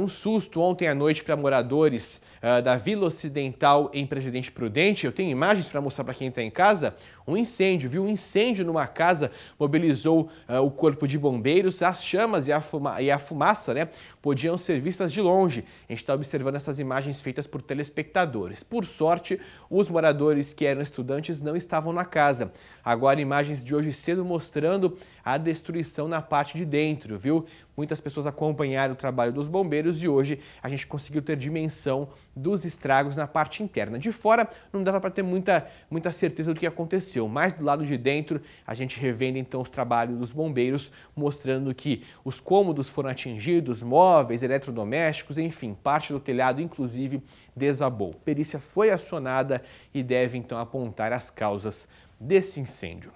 Um susto ontem à noite para moradores uh, da Vila Ocidental em Presidente Prudente. Eu tenho imagens para mostrar para quem está em casa. Um incêndio, viu? Um incêndio numa casa mobilizou uh, o corpo de bombeiros. As chamas e a, fuma e a fumaça né, podiam ser vistas de longe. A gente está observando essas imagens feitas por telespectadores. Por sorte, os moradores que eram estudantes não estavam na casa. Agora, imagens de hoje cedo mostrando a destruição na parte de dentro, viu? muitas pessoas acompanharam o trabalho dos bombeiros e hoje a gente conseguiu ter dimensão dos estragos na parte interna. De fora não dava para ter muita, muita certeza do que aconteceu, mas do lado de dentro a gente revende então os trabalhos dos bombeiros, mostrando que os cômodos foram atingidos, móveis, eletrodomésticos, enfim, parte do telhado inclusive desabou. Perícia foi acionada e deve então apontar as causas desse incêndio.